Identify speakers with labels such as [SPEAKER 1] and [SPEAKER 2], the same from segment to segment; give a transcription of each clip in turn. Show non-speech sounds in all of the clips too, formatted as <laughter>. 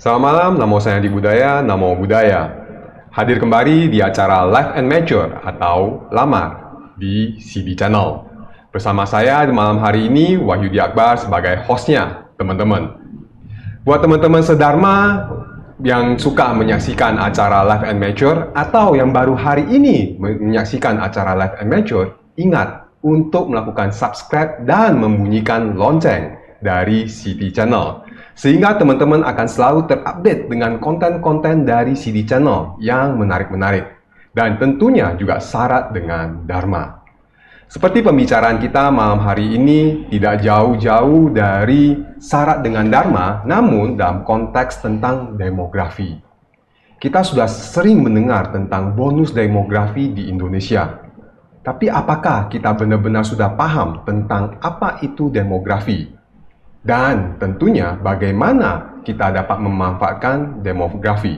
[SPEAKER 1] Selamat malam, nama saya di Budaya, namo Budaya. Hadir kembali di acara Live and Mature atau Lamar di CB Channel. Bersama saya di malam hari ini, Wahyu Akbar sebagai hostnya, teman-teman. Buat teman-teman Sedharma yang suka menyaksikan acara Live and Mature atau yang baru hari ini menyaksikan acara Live and Mature, ingat untuk melakukan subscribe dan membunyikan lonceng dari CB Channel sehingga teman-teman akan selalu terupdate dengan konten-konten dari CD Channel yang menarik-menarik. Dan tentunya juga syarat dengan Dharma. Seperti pembicaraan kita malam hari ini tidak jauh-jauh dari syarat dengan Dharma, namun dalam konteks tentang demografi. Kita sudah sering mendengar tentang bonus demografi di Indonesia, tapi apakah kita benar-benar sudah paham tentang apa itu demografi? dan tentunya bagaimana kita dapat memanfaatkan demografi.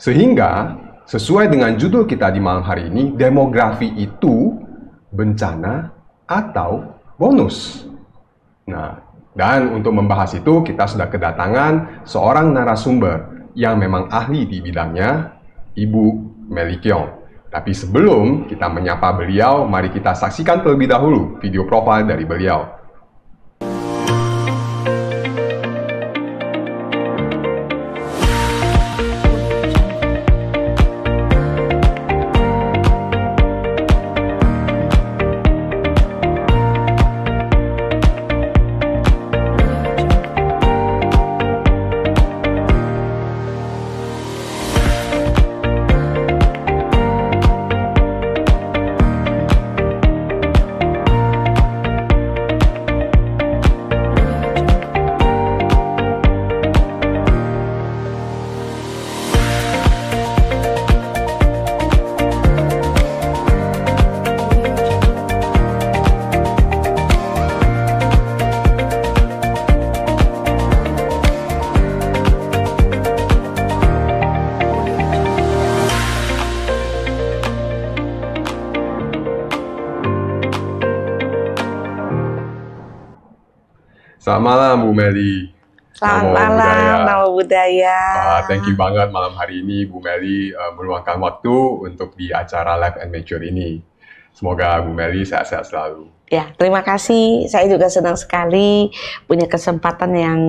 [SPEAKER 1] Sehingga sesuai dengan judul kita di malam hari ini, demografi itu bencana atau bonus. Nah, dan untuk membahas itu kita sudah kedatangan seorang narasumber yang memang ahli di bidangnya, Ibu Melikyong. Tapi sebelum kita menyapa beliau, mari kita saksikan terlebih dahulu video profil dari beliau. Bu Meli. Selamat malam, nama
[SPEAKER 2] budaya.
[SPEAKER 1] Uh, thank you banget malam hari ini Bu Meli uh, meluangkan waktu untuk di acara Live and Mature ini. Semoga Bu Meli sehat-sehat selalu.
[SPEAKER 2] Ya, terima kasih. Saya juga senang sekali punya kesempatan yang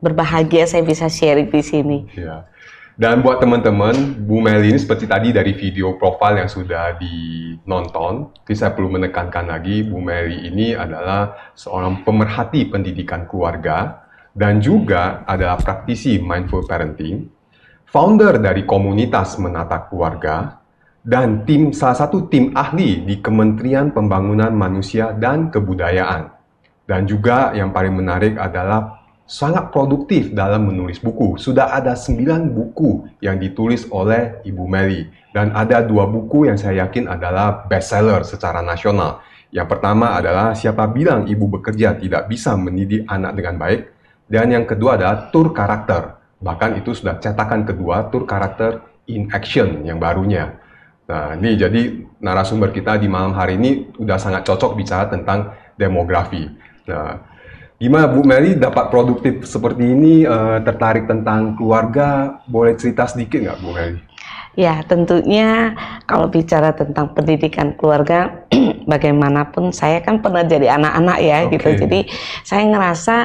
[SPEAKER 2] berbahagia saya bisa sharing di sini.
[SPEAKER 1] Ya. Dan buat teman-teman, Bu Meli ini seperti tadi dari video profil yang sudah ditonton. jadi saya perlu menekankan lagi, Bu Meli ini adalah seorang pemerhati pendidikan keluarga dan juga adalah praktisi mindful parenting, founder dari komunitas menata keluarga, dan tim salah satu tim ahli di Kementerian Pembangunan Manusia dan Kebudayaan. Dan juga yang paling menarik adalah sangat produktif dalam menulis buku. Sudah ada 9 buku yang ditulis oleh Ibu Mary dan ada dua buku yang saya yakin adalah bestseller secara nasional. Yang pertama adalah siapa bilang ibu bekerja tidak bisa mendidik anak dengan baik dan yang kedua adalah tour karakter. Bahkan itu sudah cetakan kedua tour karakter in action yang barunya. Nah, ini jadi narasumber kita di malam hari ini udah sangat cocok bicara tentang demografi. Nah, Gimana Bu Meli dapat produktif seperti ini uh, tertarik tentang keluarga? Boleh cerita sedikit nggak Bu Meli?
[SPEAKER 2] Ya tentunya kalau bicara tentang pendidikan keluarga bagaimanapun saya kan pernah jadi anak-anak ya okay. gitu. Jadi saya ngerasa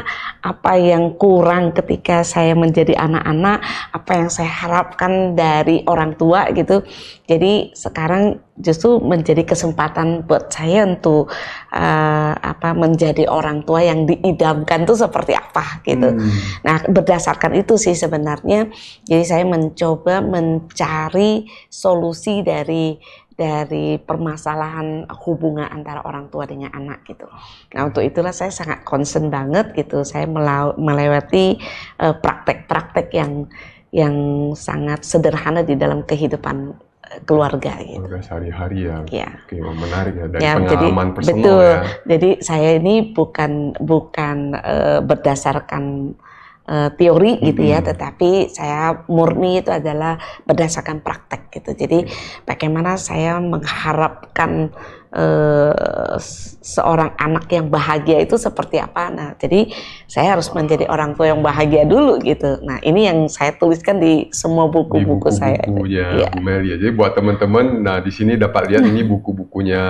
[SPEAKER 2] apa yang kurang ketika saya menjadi anak-anak, apa yang saya harapkan dari orang tua gitu. Jadi sekarang justru menjadi kesempatan buat saya untuk uh, apa menjadi orang tua yang diidamkan tuh seperti apa gitu. Hmm. Nah, berdasarkan itu sih sebenarnya jadi saya mencoba mencari solusi dari dari permasalahan hubungan antara orang tua dengan anak gitu. Nah untuk hmm. itulah saya sangat concern banget gitu. Saya melewati eh, praktek-praktek uh, yang yang sangat sederhana di dalam kehidupan eh, keluarga gitu.
[SPEAKER 1] Keluarga sehari-hari ya. Iya. menarik ya dari ya, pengalaman jadi, personal betul. ya.
[SPEAKER 2] Jadi saya ini bukan bukan uh, berdasarkan Eh, teori gitu ya, tetapi saya murni itu adalah berdasarkan praktek gitu. Jadi iya. bagaimana saya mengharapkan uh, seorang anak yang bahagia itu seperti apa? Nah, jadi saya harus menjadi orang tua yang bahagia dulu gitu. Nah, ini yang saya tuliskan di semua buku-buku buku-buku saya.
[SPEAKER 1] Buku ya, ya. Bu Mel ya. Jadi buat teman-teman, nah di sini dapat lihat ini <laughs> buku-bukunya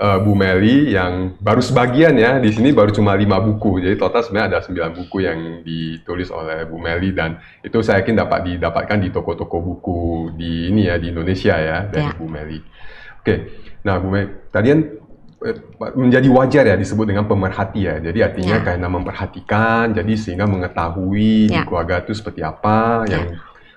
[SPEAKER 1] uh, Bu Meli yang baru sebagian ya di sini baru cuma lima buku jadi total sebenarnya ada sembilan buku yang ditulis oleh Bu Meli dan itu saya yakin dapat didapatkan di toko-toko buku di ini ya di Indonesia ya dari yeah. Bu Meli. Oke, okay. nah Bu Meli tadi kan eh, menjadi wajar ya disebut dengan pemerhati ya. Jadi artinya yeah. karena memperhatikan, jadi sehingga mengetahui yeah. di ya. keluarga itu seperti apa, yeah. yang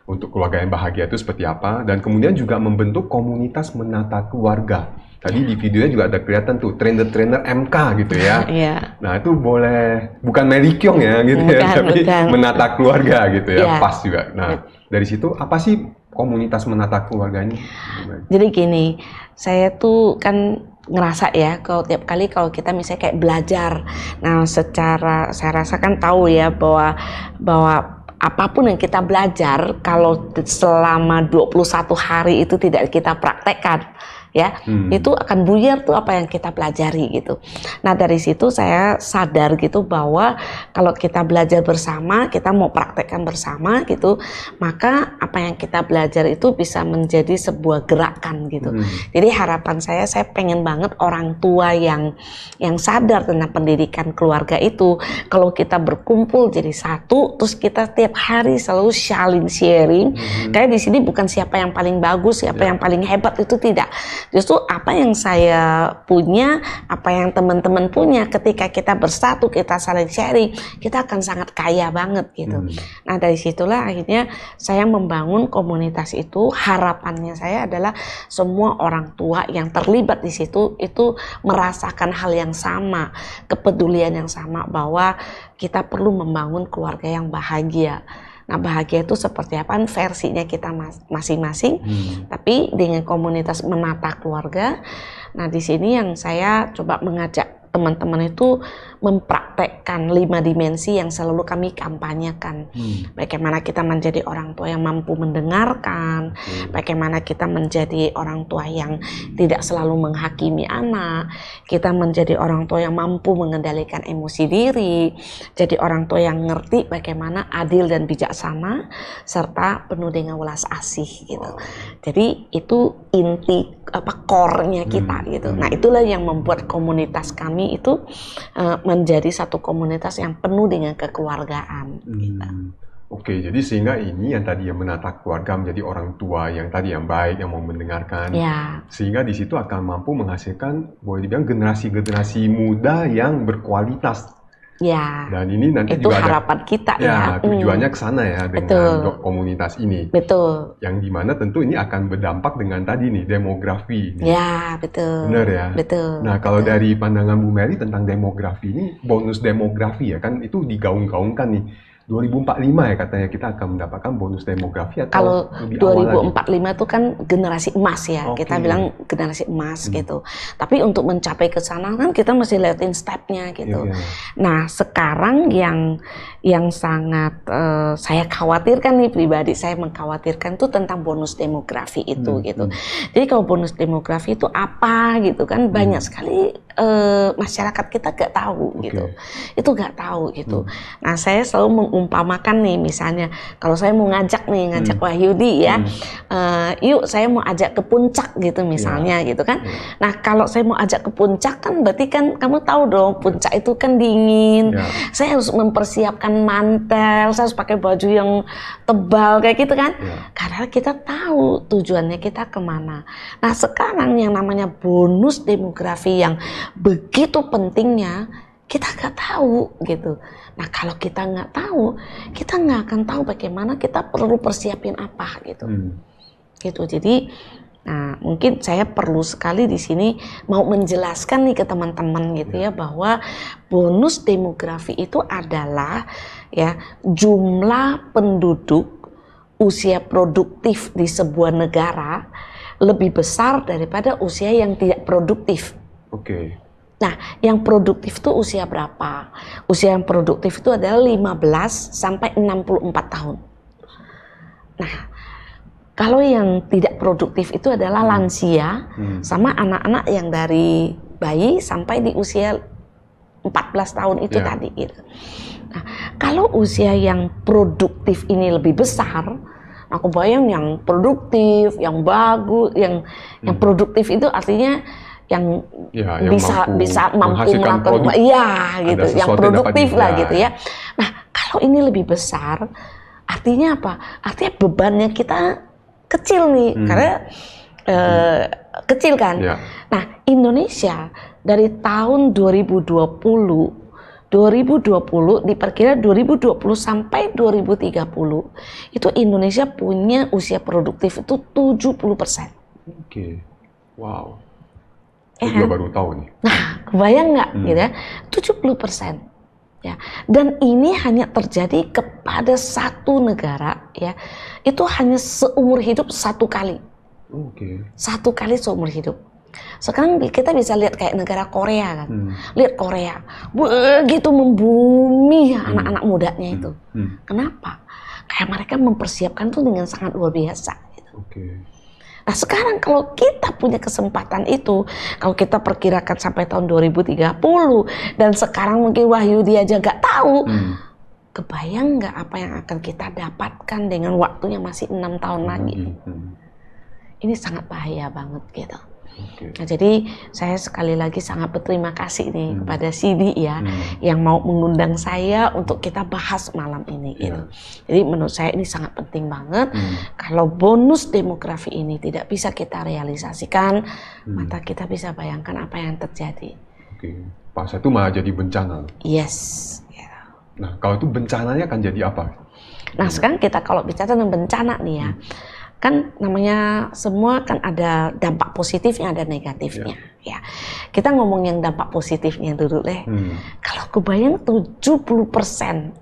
[SPEAKER 1] untuk keluarga yang bahagia itu seperti apa, dan kemudian juga membentuk komunitas menata keluarga. Tadi yeah. di videonya juga ada kelihatan tuh trainer-trainer MK gitu ya. <laughs> yeah. Nah itu boleh bukan Mary Kyung ya gitu ya, bukan, ya, tapi menata keluarga gitu ya, yeah. pas juga. Nah iya. dari situ apa sih komunitas menata keluarganya?
[SPEAKER 2] Jadi gini, saya tuh kan ngerasa ya kalau tiap kali kalau kita misalnya kayak belajar, nah secara saya rasa kan tahu ya bahwa bahwa apapun yang kita belajar kalau selama 21 hari itu tidak kita praktekkan ya hmm. itu akan buyar tuh apa yang kita pelajari gitu nah dari situ saya sadar gitu bahwa kalau kita belajar bersama kita mau praktekkan bersama gitu maka apa yang kita belajar itu bisa menjadi sebuah gerakan gitu hmm. jadi harapan saya saya pengen banget orang tua yang yang sadar tentang pendidikan keluarga itu kalau kita berkumpul jadi satu terus kita tiap hari selalu saling sharing hmm. kayak di sini bukan siapa yang paling bagus siapa ya. yang paling hebat itu tidak Justru apa yang saya punya, apa yang teman-teman punya, ketika kita bersatu, kita saling sharing, kita akan sangat kaya banget gitu. Hmm. Nah dari situlah akhirnya saya membangun komunitas itu. Harapannya saya adalah semua orang tua yang terlibat di situ itu merasakan hal yang sama, kepedulian yang sama bahwa kita perlu membangun keluarga yang bahagia Nah, bahagia itu seperti apa? Versinya kita masing-masing. Hmm. Tapi dengan komunitas menata keluarga. Nah, di sini yang saya coba mengajak teman-teman itu mempraktekkan lima dimensi yang selalu kami kampanyekan. Hmm. Bagaimana kita menjadi orang tua yang mampu mendengarkan, hmm. bagaimana kita menjadi orang tua yang tidak selalu menghakimi anak, kita menjadi orang tua yang mampu mengendalikan emosi diri, jadi orang tua yang ngerti bagaimana adil dan bijaksana serta penuh dengan welas asih gitu. Jadi itu inti apa core-nya kita hmm. gitu. Hmm. Nah, itulah yang membuat komunitas kami itu uh, menjadi satu komunitas yang penuh dengan kekeluargaan.
[SPEAKER 1] Hmm. Gitu. Oke, jadi sehingga ini yang tadi yang menata keluarga menjadi orang tua yang tadi yang baik yang mau mendengarkan, ya. sehingga di situ akan mampu menghasilkan boleh dibilang generasi-generasi muda yang berkualitas Ya. Dan ini nanti itu juga harapan ada, kita ya. ya. Hmm. Tujuannya ke sana ya dengan Betul. komunitas ini. Betul. Yang dimana tentu ini akan berdampak dengan tadi nih demografi. Nih.
[SPEAKER 3] Ya betul. Benar ya. Betul. Nah
[SPEAKER 1] kalau betul. dari pandangan Bu Mary tentang demografi ini bonus demografi ya kan itu digaung-gaungkan nih 2045 ya katanya kita akan mendapatkan bonus demografi atau kalau lebih 2045
[SPEAKER 2] awal itu kan generasi emas ya okay. kita bilang generasi emas hmm. gitu tapi untuk mencapai ke sana kan kita masih liatin stepnya gitu yeah, yeah. nah sekarang yang yang sangat uh, saya khawatirkan nih pribadi saya mengkhawatirkan tuh tentang bonus demografi itu hmm. gitu. Hmm. Jadi kalau bonus demografi itu apa gitu kan hmm. banyak sekali uh, masyarakat kita gak tahu okay. gitu. Itu gak tahu gitu. Hmm. Nah, saya selalu mengumpamakan nih misalnya kalau saya mau ngajak nih ngajak hmm. Wahyudi ya, hmm. uh, yuk saya mau ajak ke puncak gitu ya. misalnya yeah. gitu kan. Yeah. Nah, kalau saya mau ajak ke puncak kan berarti kan kamu tahu dong puncak itu kan dingin. Yeah. Saya harus mempersiapkan pakaian mantel, saya harus pakai baju yang tebal kayak gitu kan. Ya. Karena kita tahu tujuannya kita kemana. Nah sekarang yang namanya bonus demografi yang begitu pentingnya kita nggak tahu gitu. Nah kalau kita nggak tahu, kita nggak akan tahu bagaimana kita perlu persiapin apa gitu. Hmm. Gitu. Jadi Nah, mungkin saya perlu sekali di sini mau menjelaskan nih ke teman-teman gitu iya. ya bahwa bonus demografi itu adalah ya jumlah penduduk usia produktif di sebuah negara lebih besar daripada usia yang tidak produktif. Oke. Nah, yang produktif itu usia berapa? Usia yang produktif itu adalah 15 sampai 64 tahun. Nah, kalau yang tidak produktif itu adalah hmm. lansia hmm. sama anak-anak yang dari bayi sampai di usia 14 tahun itu yeah. tadi gitu. Nah, kalau usia yang produktif ini lebih besar, aku bayang yang produktif, yang bagus, yang hmm. yang produktif itu artinya yang, ya, yang bisa mampu bisa mampu melakukan iya gitu yang produktif lah juga. gitu ya nah kalau ini lebih besar artinya apa artinya bebannya kita kecil nih hmm. karena uh, hmm. kecil kan. Ya. Nah, Indonesia dari tahun 2020 2020 diperkirakan 2020 sampai 2030 itu Indonesia punya usia produktif itu 70%. Oke.
[SPEAKER 1] Okay. Wow. eh, baru tahu nih.
[SPEAKER 2] Nah, kebayang nggak hmm. gitu ya? 70% ya dan ini hanya terjadi kepada satu negara ya itu hanya seumur hidup satu kali okay. satu kali seumur hidup sekarang kita bisa lihat kayak negara Korea kan hmm. lihat Korea begitu membumi hmm. anak-anak hmm. mudanya itu hmm. Hmm. kenapa kayak mereka mempersiapkan tuh dengan sangat luar biasa gitu. okay. Nah sekarang kalau kita punya kesempatan itu, kalau kita perkirakan sampai tahun 2030 dan sekarang mungkin Wahyu dia aja nggak tahu, hmm. kebayang nggak apa yang akan kita dapatkan dengan waktunya masih enam tahun lagi? Hmm. hmm, hmm. Ini sangat bahaya banget gitu. Okay. Nah, jadi saya sekali lagi sangat berterima kasih nih hmm. kepada Sidi ya hmm. yang mau mengundang saya untuk kita bahas malam ini. Yeah. Gitu. Jadi menurut saya ini sangat penting banget. Hmm. Kalau bonus demografi ini tidak bisa kita realisasikan, hmm. maka kita bisa bayangkan apa yang terjadi.
[SPEAKER 1] Oke, okay. pas itu malah jadi bencana.
[SPEAKER 2] Yes. Yeah.
[SPEAKER 1] Nah, kalau itu bencananya akan jadi apa?
[SPEAKER 2] Nah, sekarang kita kalau bicara tentang bencana nih ya. Hmm kan namanya semua kan ada dampak positifnya ada negatifnya yeah. ya kita ngomong yang dampak positifnya dulu deh hmm. kalau kebayang 70%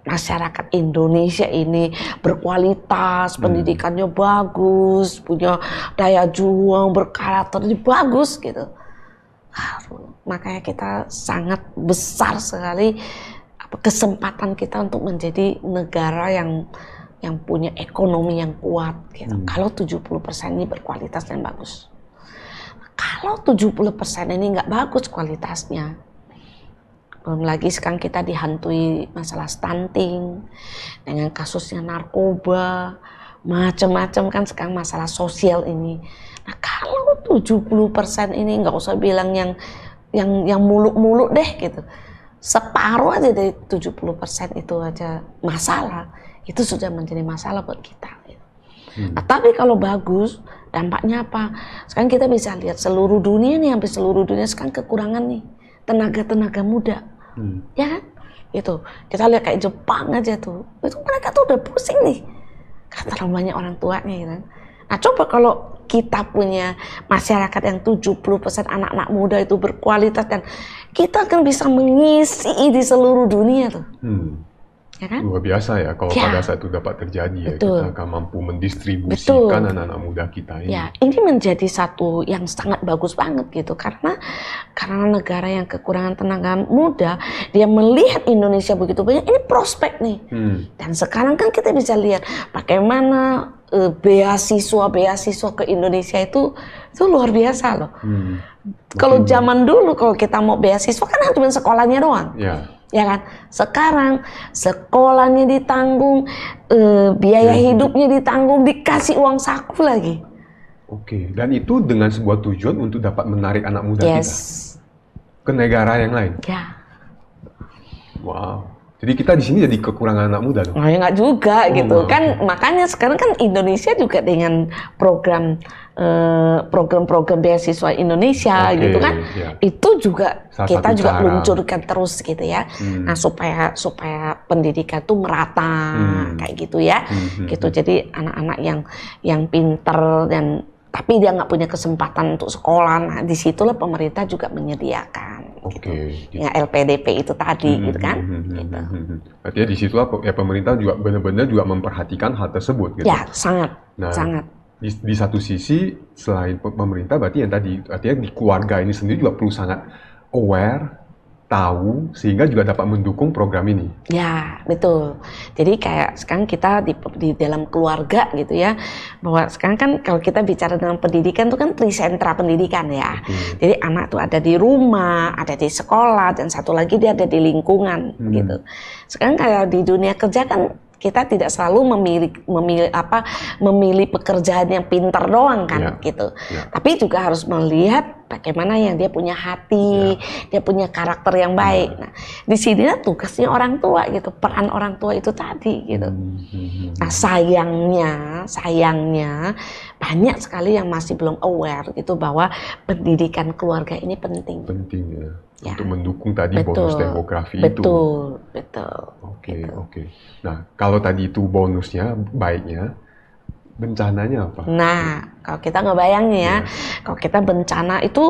[SPEAKER 2] masyarakat Indonesia ini berkualitas hmm. pendidikannya bagus punya daya juang berkarakter bagus gitu makanya kita sangat besar sekali kesempatan kita untuk menjadi negara yang yang punya ekonomi yang kuat gitu. Hmm. Kalau 70% ini berkualitas dan bagus. Kalau 70% ini nggak bagus kualitasnya, belum lagi sekarang kita dihantui masalah stunting, dengan kasusnya narkoba, macam-macam kan sekarang masalah sosial ini. Nah kalau 70% ini nggak usah bilang yang yang yang muluk-muluk deh gitu. Separuh aja dari 70% itu aja masalah itu sudah menjadi masalah buat kita. Gitu. Hmm. Nah, tapi kalau bagus, dampaknya apa? Sekarang kita bisa lihat seluruh dunia nih, hampir seluruh dunia sekarang kekurangan nih tenaga-tenaga muda, hmm. ya kan? Itu kita lihat kayak Jepang aja tuh, itu mereka tuh udah pusing nih, karena terlalu banyak orang tuanya, gitu. Kan. Nah coba kalau kita punya masyarakat yang 70% anak-anak muda itu berkualitas dan kita akan bisa mengisi di seluruh dunia tuh.
[SPEAKER 1] Hmm ya kan? Luar biasa ya kalau ya. pada saat itu dapat terjadi ya Betul. kita akan mampu mendistribusikan anak-anak muda kita ini. Ya,
[SPEAKER 2] ini menjadi satu yang sangat bagus banget gitu karena karena negara yang kekurangan tenaga muda dia melihat Indonesia begitu banyak ini prospek nih. Hmm. Dan sekarang kan kita bisa lihat bagaimana uh, beasiswa beasiswa ke Indonesia itu itu luar biasa loh. Hmm. Kalau zaman dulu kalau kita mau beasiswa kan cuma sekolahnya doang. Ya ya kan? Sekarang sekolahnya ditanggung, eh, biaya iya, iya. hidupnya ditanggung, dikasih uang saku lagi.
[SPEAKER 1] Oke, dan itu dengan sebuah tujuan untuk dapat menarik anak muda yes. kita ke negara yang lain. Ya. Wow. Jadi kita di sini jadi kekurangan anak muda dong.
[SPEAKER 2] Oh ya nggak juga oh, gitu maaf. kan makanya sekarang kan Indonesia juga dengan program program eh, program-program beasiswa Indonesia okay, gitu kan yeah. itu juga Salah kita juga cara. luncurkan terus gitu ya. Hmm. Nah supaya supaya pendidikan itu merata hmm. kayak gitu ya. Hmm, hmm gitu hmm. jadi anak-anak yang yang pinter dan tapi dia nggak punya kesempatan untuk sekolah. Nah, disitulah pemerintah juga menyediakan. Gitu. Okay. Gitu. Ya LPDP itu tadi, hmm, gitu kan? Hmm, hmm,
[SPEAKER 1] hmm gitu. Hmm, hmm. Artinya disitulah ya pemerintah juga benar-benar juga memperhatikan hal tersebut. Gitu. Ya sangat, nah, sangat. Di, di satu sisi selain pemerintah, berarti yang tadi artinya di keluarga ini sendiri juga perlu sangat aware tahu sehingga juga dapat mendukung program ini.
[SPEAKER 2] Ya, betul. Jadi kayak sekarang kita di, di dalam keluarga gitu ya, bahwa sekarang kan kalau kita bicara tentang pendidikan itu kan trisentra pendidikan ya. Hmm. Jadi anak tuh ada di rumah, ada di sekolah, dan satu lagi dia ada di lingkungan hmm. gitu. Sekarang kayak di dunia kerja kan kita tidak selalu memilih memilih apa memilih pekerjaan yang pintar doang kan yeah. gitu. Yeah. Tapi juga harus melihat bagaimana yang dia punya hati, yeah. dia punya karakter yang baik. Ya. Nah, di sini tugasnya orang tua gitu, peran orang tua itu tadi gitu. Mm-hmm. Nah, sayangnya, sayangnya banyak sekali yang masih belum aware gitu bahwa pendidikan keluarga ini penting.
[SPEAKER 1] Penting ya ya. untuk mendukung tadi betul, bonus demografi betul, itu. Betul, betul. Oke, okay, gitu. oke. Okay. Nah, kalau tadi itu bonusnya, baiknya, bencananya apa?
[SPEAKER 2] Nah, kalau kita ngebayangnya ya, ya. kalau kita bencana itu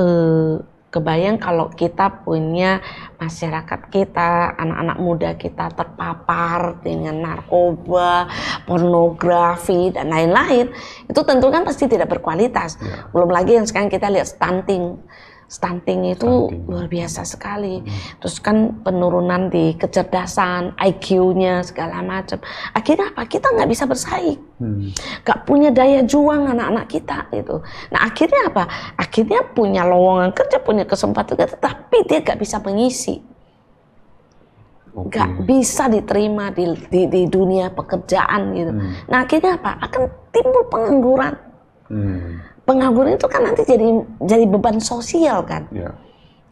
[SPEAKER 2] eh, kebayang kalau kita punya masyarakat kita, anak-anak muda kita terpapar dengan narkoba, pornografi dan lain-lain, itu tentu kan pasti tidak berkualitas. Ya. Belum lagi yang sekarang kita lihat stunting stunting itu stunting. luar biasa sekali. Hmm. Terus kan penurunan di kecerdasan, IQ-nya segala macam. Akhirnya apa? Kita nggak bisa bersaing, hmm. nggak punya daya juang anak-anak kita gitu. Nah akhirnya apa? Akhirnya punya lowongan kerja, punya kesempatan kerja, tapi dia nggak bisa mengisi, okay. nggak bisa diterima di, di di dunia pekerjaan gitu. Hmm. Nah akhirnya apa? Akan timbul pengangguran.
[SPEAKER 3] Hmm
[SPEAKER 2] pengangguran itu kan nanti jadi jadi beban sosial kan yeah.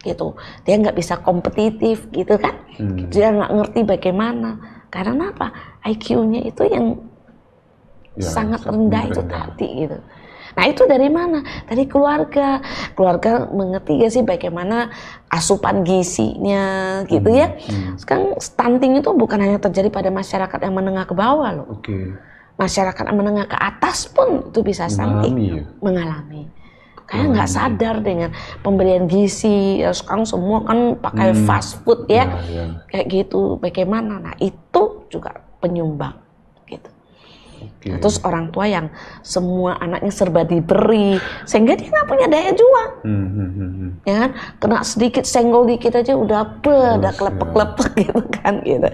[SPEAKER 2] gitu dia nggak bisa kompetitif gitu kan hmm. dia nggak ngerti bagaimana karena apa IQ-nya itu yang ya, sangat rendah, rendah itu tadi gitu Nah itu dari mana? Dari keluarga. Keluarga mengerti gak sih bagaimana asupan gizinya gitu hmm, ya. Hmm. Sekarang stunting itu bukan hanya terjadi pada masyarakat yang menengah ke bawah loh. Okay masyarakat menengah ke atas pun itu bisa sampai ya. mengalami. Kayak nggak hmm. sadar dengan pemberian gizi ya, sekarang semua kan pakai hmm. fast food ya, ya, ya kayak gitu. Bagaimana? Nah itu juga penyumbang gitu. Okay. Nah, terus orang tua yang semua anaknya serba diberi, sehingga dia nggak punya daya juang, hmm, hmm, hmm. hmm. ya kan? Kena sedikit senggol dikit aja udah apa, udah kelepek-kelepek ya. <laughs> gitu kan gitu.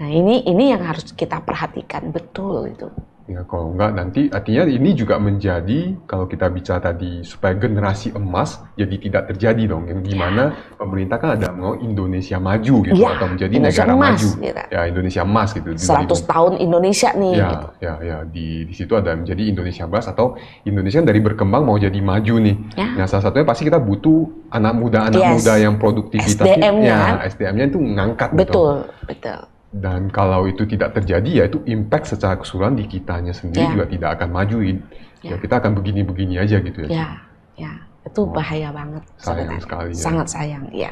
[SPEAKER 2] Nah ini ini yang harus kita perhatikan betul itu.
[SPEAKER 1] Ya kalau enggak nanti artinya ini juga menjadi kalau kita bicara tadi supaya generasi emas jadi tidak terjadi dong. Yang gimana ya. pemerintah kan ada mau Indonesia maju gitu ya, atau menjadi Indonesia negara emas, maju. Gitu. Ya Indonesia emas gitu. 100
[SPEAKER 2] tahun Indonesia nih. Ya gitu.
[SPEAKER 1] ya ya di di situ ada menjadi Indonesia emas atau Indonesia dari berkembang mau jadi maju nih. Ya. Nah salah satunya pasti kita butuh anak muda anak yes. muda yang produktivitasnya SDM-nya ya, SDM-nya itu ngangkat betul, gitu. betul. Dan kalau itu tidak terjadi, ya itu impact secara keseluruhan di kitanya sendiri yeah. juga tidak akan majuin. Yeah. Ya kita akan begini-begini aja gitu ya. Ya,
[SPEAKER 2] yeah. Itu bahaya banget. Sayang sekali. Ya. Sangat sayang, ya.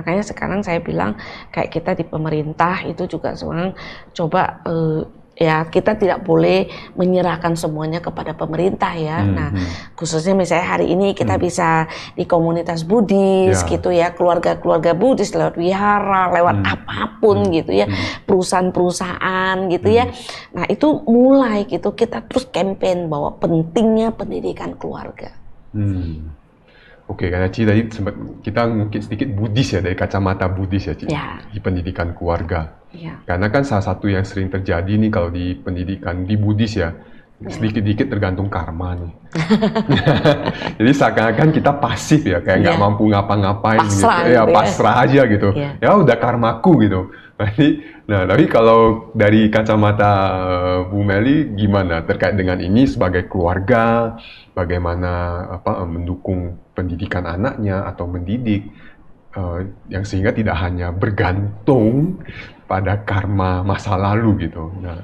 [SPEAKER 2] Makanya sekarang saya bilang kayak kita di pemerintah itu juga sekarang coba eh, ya kita tidak boleh menyerahkan semuanya kepada pemerintah ya. Hmm, nah, hmm. khususnya misalnya hari ini kita hmm. bisa di komunitas Buddhis ya. gitu ya, keluarga-keluarga Buddhis lewat wihara, lewat hmm. apapun hmm. gitu ya, hmm. perusahaan-perusahaan gitu ya. hmm. ya. Nah, itu mulai gitu kita terus campaign bahwa pentingnya pendidikan keluarga.
[SPEAKER 1] Hmm. Oke, okay, karena Ci tadi sempat kita mungkin sedikit Buddhis ya dari kacamata Buddhis ya Ci yeah. di pendidikan keluarga. Yeah. Karena kan salah satu yang sering terjadi nih kalau di pendidikan di Buddhis ya, iya. sedikit-sedikit tergantung karma nih. <laughs> <laughs> Jadi seakan-akan kita pasif ya, kayak nggak yeah. mampu ngapa-ngapain gitu. Iya, gitu. Ya, pasrah aja gitu. Ya. ya udah karmaku gitu. Jadi, nah tapi kalau dari kacamata eh, Bu Meli gimana terkait dengan ini sebagai keluarga, bagaimana apa mendukung pendidikan anaknya atau mendidik uh, yang sehingga tidak hanya bergantung pada karma masa lalu gitu. Nah,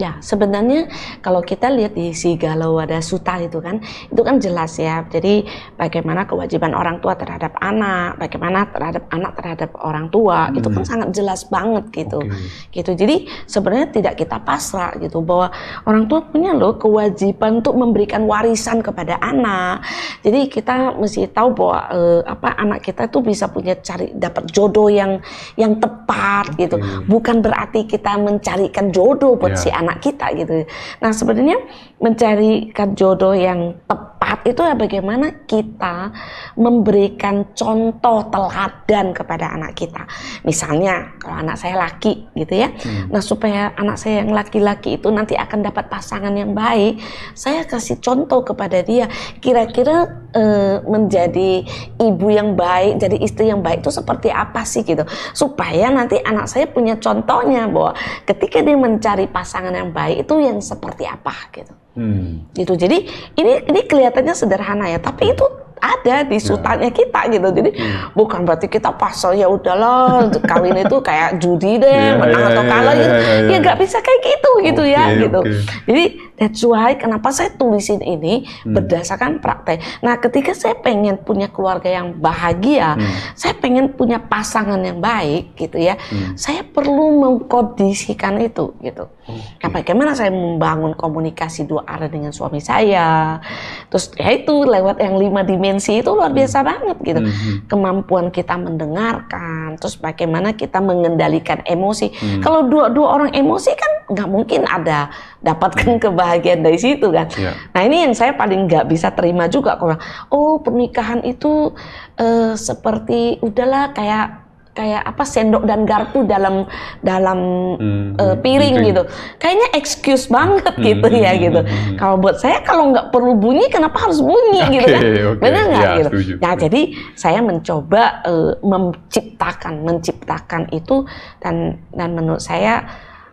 [SPEAKER 2] Ya, sebenarnya kalau kita lihat di si galau suta itu kan, itu kan jelas ya. Jadi bagaimana kewajiban orang tua terhadap anak, bagaimana terhadap anak terhadap orang tua, hmm. itu kan sangat jelas banget gitu. Okay. Gitu. Jadi sebenarnya tidak kita pasrah gitu bahwa orang tua punya loh kewajiban untuk memberikan warisan kepada anak. Jadi kita mesti tahu bahwa eh, apa anak kita tuh bisa punya cari dapat jodoh yang yang tepat okay. gitu. Bukan berarti kita mencarikan jodoh buat yeah. si anak anak kita gitu. Nah sebenarnya mencarikan jodoh yang tepat itu ya bagaimana kita memberikan contoh teladan kepada anak kita. Misalnya kalau anak saya laki gitu ya. Hmm. Nah, supaya anak saya yang laki-laki itu nanti akan dapat pasangan yang baik, saya kasih contoh kepada dia kira-kira e, menjadi ibu yang baik, jadi istri yang baik itu seperti apa sih gitu. Supaya nanti anak saya punya contohnya bahwa ketika dia mencari pasangan yang baik itu yang seperti apa gitu. Hmm. Itu jadi ini ini kelihatannya sederhana ya, tapi itu ada di ya. sultannya kita gitu. Jadi hmm. bukan berarti kita pasal ya udah udahlah kawin itu kayak judi deh, yeah, menang yeah, atau iya, kalah yeah, gitu. Yeah, yeah, yeah. Ya nggak bisa kayak gitu gitu okay, ya gitu. Jadi that's why kenapa saya tulisin ini hmm. berdasarkan praktek. Nah, ketika saya pengen punya keluarga yang bahagia, hmm. saya pengen punya pasangan yang baik gitu ya. Hmm. Saya perlu mengkondisikan itu gitu. Okay. Nah, bagaimana saya membangun komunikasi dua arah dengan suami saya? Terus ya itu lewat yang lima dimensi dimensi itu luar hmm. biasa hmm. banget gitu. Hmm, hmm. Kemampuan kita mendengarkan, terus bagaimana kita mengendalikan emosi. Hmm. Kalau dua-dua orang emosi kan nggak mungkin ada dapatkan hmm. kebahagiaan dari situ kan. Yeah. Nah ini yang saya paling nggak bisa terima juga. oh pernikahan itu eh, seperti udahlah kayak kayak apa sendok dan garpu dalam dalam hmm, uh, piring piring gitu. Kayaknya excuse banget hmm, gitu ya hmm, gitu. Hmm, hmm, kalau buat saya kalau nggak perlu bunyi kenapa harus bunyi okay, gitu kan? Okay. Benar nggak ya, gitu? Setuju. Nah jadi saya mencoba uh, menciptakan menciptakan itu dan dan menurut saya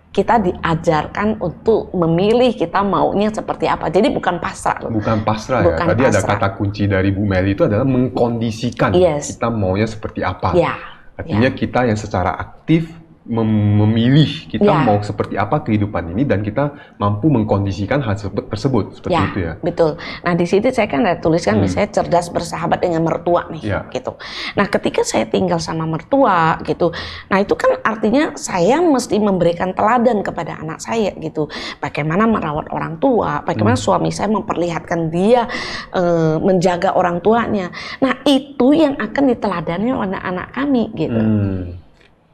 [SPEAKER 2] kita diajarkan untuk memilih kita maunya seperti apa. Jadi bukan pasrah.
[SPEAKER 1] Bukan pasrah ya. bukan ya. Tadi pasrah. ada kata kunci dari Bu Meli itu adalah mengkondisikan yes. kita maunya seperti apa. Yeah Artinya ya. kita yang secara aktif mem memilih kita ya. mau seperti apa kehidupan ini dan kita mampu mengkondisikan hal tersebut seperti ya, itu ya.
[SPEAKER 2] Betul. Nah di situ saya kan ada tuliskan hmm. misalnya cerdas bersahabat dengan mertua nih, ya. gitu. Nah ketika saya tinggal sama mertua gitu, nah itu kan artinya saya mesti memberikan teladan kepada anak saya gitu, bagaimana merawat orang tua, bagaimana hmm. suami saya memperlihatkan dia e, menjaga orang tuanya. Nah itu yang akan diteladani oleh anak-anak kami gitu. Hmm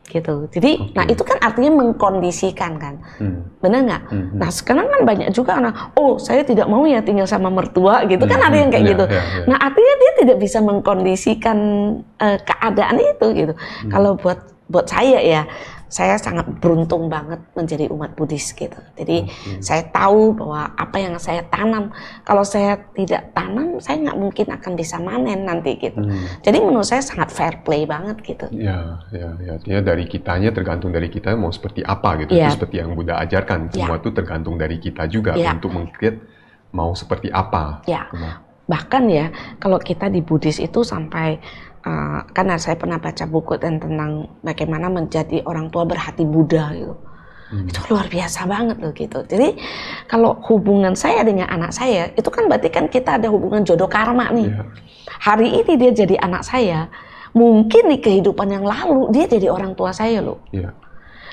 [SPEAKER 2] gitu. Jadi, okay. nah itu kan artinya mengkondisikan kan, hmm. benar nggak? Hmm, hmm. Nah sekarang kan banyak juga orang, oh saya tidak mau ya tinggal sama mertua gitu hmm. kan ada hmm, yang kayak ya, gitu. Ya, ya. Nah artinya dia tidak bisa mengkondisikan uh, keadaan itu gitu. Hmm. Kalau buat buat saya ya, saya sangat beruntung banget menjadi umat Buddhis gitu. Jadi okay. Hmm. saya tahu bahwa apa yang saya tanam, kalau saya tidak tanam, saya nggak mungkin akan bisa manen nanti gitu. Hmm. Jadi menurut saya sangat fair play banget gitu. Iya,
[SPEAKER 1] ya, ya. Artinya dari kitanya tergantung dari kita mau seperti apa gitu. Ya. seperti yang Buddha ajarkan, ya. semua ya. itu tergantung dari kita juga ya. untuk mengkreat mau seperti apa.
[SPEAKER 2] Ya. Gitu. Bahkan ya, kalau kita di Buddhis itu sampai uh, karena saya pernah baca buku tentang bagaimana menjadi orang tua berhati Buddha gitu. Hmm. Itu luar biasa banget loh gitu. Jadi kalau hubungan saya dengan anak saya itu kan berarti kan kita ada hubungan jodoh karma nih. Yeah. Hari ini dia jadi anak saya, mungkin di kehidupan yang lalu dia jadi orang tua saya loh. Yeah.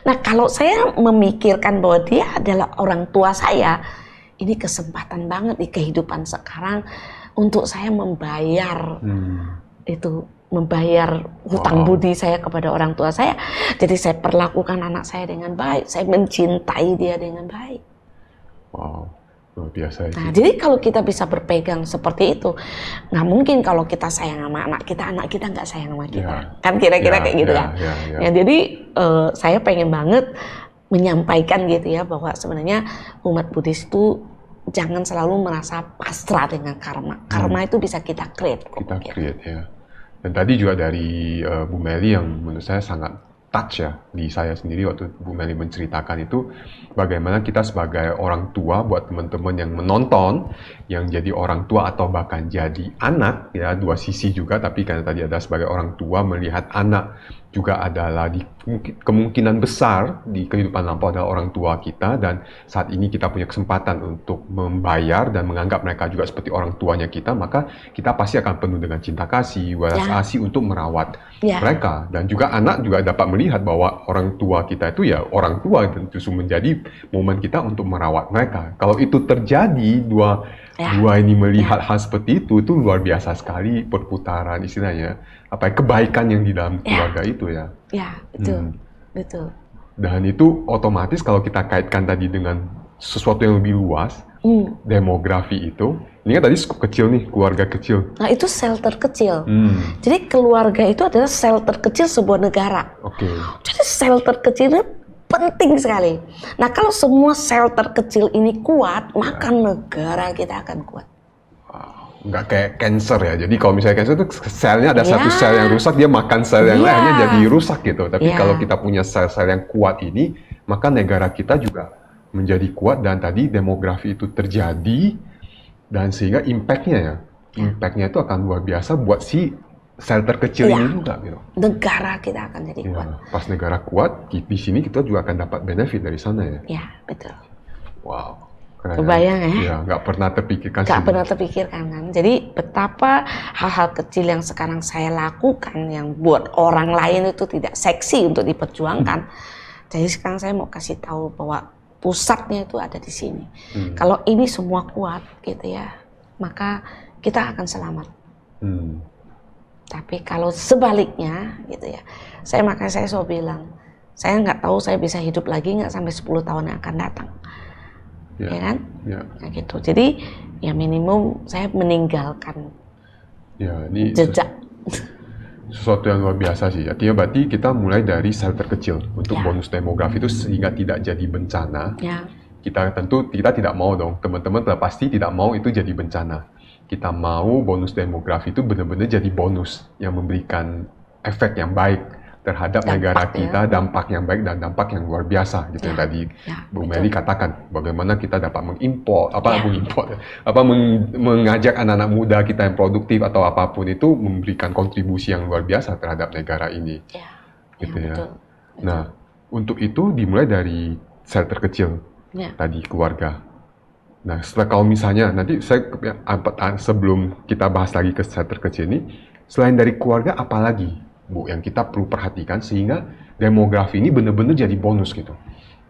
[SPEAKER 2] Nah kalau saya memikirkan bahwa dia adalah orang tua saya, ini kesempatan banget di kehidupan sekarang untuk saya membayar
[SPEAKER 3] hmm.
[SPEAKER 2] itu membayar hutang wow. Oh. budi saya kepada orang tua saya. Jadi saya perlakukan anak saya dengan baik, saya mencintai dia dengan baik.
[SPEAKER 1] Wow, luar biasa. Nah,
[SPEAKER 2] jadi kalau kita bisa berpegang seperti itu, nggak mungkin kalau kita sayang sama anak kita, anak kita nggak sayang sama kita, yeah. kan kira-kira yeah, kayak gitu yeah, kan. Yeah, yeah. Ya, jadi uh, saya pengen banget menyampaikan gitu ya bahwa sebenarnya umat Buddhis itu jangan selalu merasa pasrah dengan karma. Karma hmm. itu bisa kita create.
[SPEAKER 1] Kita ya. create ya. Dan tadi juga dari uh, Bu Meli yang menurut saya sangat touch ya di saya sendiri waktu Bu Meli menceritakan itu bagaimana kita sebagai orang tua buat teman-teman yang menonton yang jadi orang tua atau bahkan jadi anak ya dua sisi juga tapi karena tadi ada sebagai orang tua melihat anak juga adalah di, kemungkinan besar di kehidupan lampau adalah orang tua kita dan saat ini kita punya kesempatan untuk membayar dan menganggap mereka juga seperti orang tuanya kita maka kita pasti akan penuh dengan cinta kasih welas yeah. asih untuk merawat yeah. mereka dan juga anak juga dapat melihat bahwa orang tua kita itu ya orang tua dan justru menjadi momen kita untuk merawat mereka kalau itu terjadi dua yeah. dua ini melihat yeah. hal seperti itu itu luar biasa sekali perputaran istilahnya apa ya, kebaikan yang di dalam ya. keluarga ya. itu ya.
[SPEAKER 3] Ya, betul. Hmm. Betul.
[SPEAKER 1] Dan itu otomatis kalau kita kaitkan tadi dengan sesuatu yang lebih luas, hmm. demografi itu, ini kan tadi skup kecil nih, keluarga kecil.
[SPEAKER 2] Nah itu sel terkecil. Hmm. Jadi keluarga itu adalah sel terkecil sebuah negara. Oke. Okay. Jadi sel terkecilnya penting sekali. Nah kalau semua sel terkecil ini kuat, ya. maka negara kita akan kuat
[SPEAKER 1] nggak kayak cancer ya. Jadi kalau misalnya cancer itu selnya ada yeah. satu ya. sel yang rusak, dia makan sel yang yeah. lainnya ya. jadi rusak gitu. Tapi yeah. kalau kita punya sel-sel yang kuat ini, maka negara kita juga menjadi kuat dan tadi demografi itu terjadi dan sehingga impactnya ya, ya. impactnya itu akan luar biasa buat si sel terkecil yeah. ini juga gitu.
[SPEAKER 2] Negara kita akan jadi yeah. kuat.
[SPEAKER 1] Pas negara kuat, di sini kita juga akan dapat benefit dari sana ya. Ya, yeah, betul. Wow. Kayak, Kebayang ya? Iya, nggak pernah terpikirkan. Nggak pernah
[SPEAKER 2] terpikirkan kan. Jadi betapa hal-hal kecil yang sekarang saya lakukan yang buat orang lain itu tidak seksi untuk diperjuangkan. Hmm. Jadi sekarang saya mau kasih tahu bahwa pusatnya itu ada di sini. Hmm. Kalau ini semua kuat gitu ya, maka kita akan selamat. Hmm. Tapi kalau sebaliknya gitu ya, saya makanya saya so bilang, saya nggak tahu saya bisa hidup lagi nggak sampai 10 tahun yang akan datang
[SPEAKER 1] ya, ya kan? Ya. Nah,
[SPEAKER 2] gitu. Jadi ya minimum saya meninggalkan
[SPEAKER 1] ya, ini jejak. <laughs> Sesuatu yang luar biasa sih. Artinya berarti kita mulai dari sel terkecil untuk ya. bonus demografi itu sehingga tidak jadi bencana. Ya. Kita tentu kita tidak mau dong. Teman-teman pasti tidak mau itu jadi bencana. Kita mau bonus demografi itu benar-benar jadi bonus yang memberikan efek yang baik terhadap dampak negara ya. kita ya. dampak yang baik dan dampak yang luar biasa gitu ya, yang tadi ya, Bu Meli katakan bagaimana kita dapat mengimpor apa ya. mengimpor apa meng, mengajak anak-anak muda kita yang produktif atau apapun itu memberikan kontribusi yang luar biasa terhadap negara ini ya, ya gitu ya, ya. Betul, nah untuk itu dimulai dari sel terkecil ya. tadi keluarga Nah, setelah kalau misalnya nanti saya sebelum kita bahas lagi ke sel terkecil ini, selain dari keluarga apalagi Bu yang kita perlu perhatikan sehingga demografi ini benar-benar jadi bonus gitu.